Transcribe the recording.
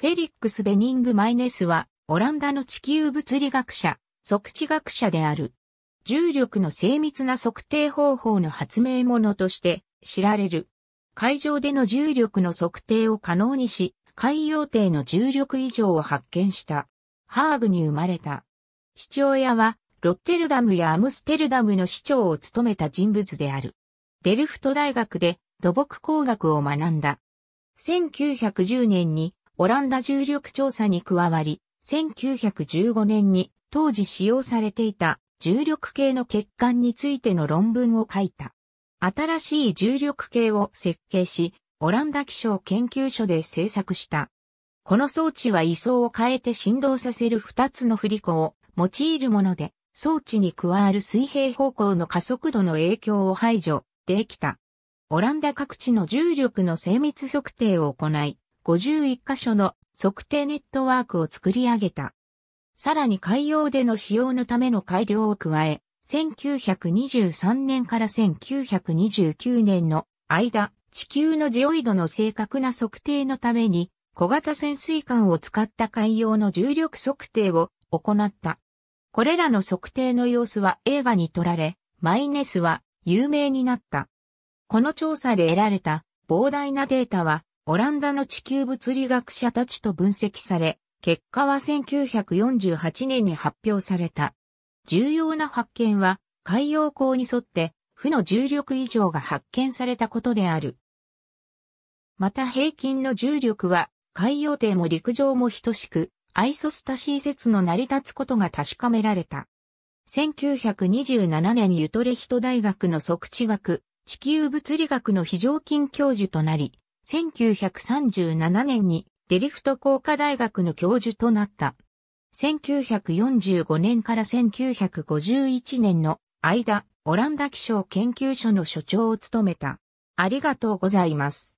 フェリックス・ベニング・マイネスは、オランダの地球物理学者、測地学者である。重力の精密な測定方法の発明者として知られる。海上での重力の測定を可能にし、海洋艇の重力異常を発見した。ハーグに生まれた。父親は、ロッテルダムやアムステルダムの市長を務めた人物である。デルフト大学で土木工学を学んだ。1910年にオランダ重力調査に加わり、1915年に当時使用されていた重力系の欠陥についての論文を書いた。新しい重力系を設計し、オランダ気象研究所で制作した。この装置は位相を変えて振動させる2つの振り子を用いるもので、装置に加わる水平方向の加速度の影響を排除できた。オランダ各地の重力の精密測定を行い、51カ所の測定ネットワークを作り上げた。さらに海洋での使用のための改良を加え、1923年から1929年の間、地球のジオイドの正確な測定のために、小型潜水艦を使った海洋の重力測定を行った。これらの測定の様子は映画に撮られ、マイネスは有名になった。この調査で得られた膨大なデータはオランダの地球物理学者たちと分析され、結果は1948年に発表された。重要な発見は、海洋光に沿って負の重力以上が発見されたことである。また平均の重力は海洋底も陸上も等しく、アイソスタシー説の成り立つことが確かめられた。1927年ユトレヒト大学の測地学、地球物理学の非常勤教授となり、1937年にデリフト工科大学の教授となった。1945年から1951年の間、オランダ気象研究所の所長を務めた。ありがとうございます。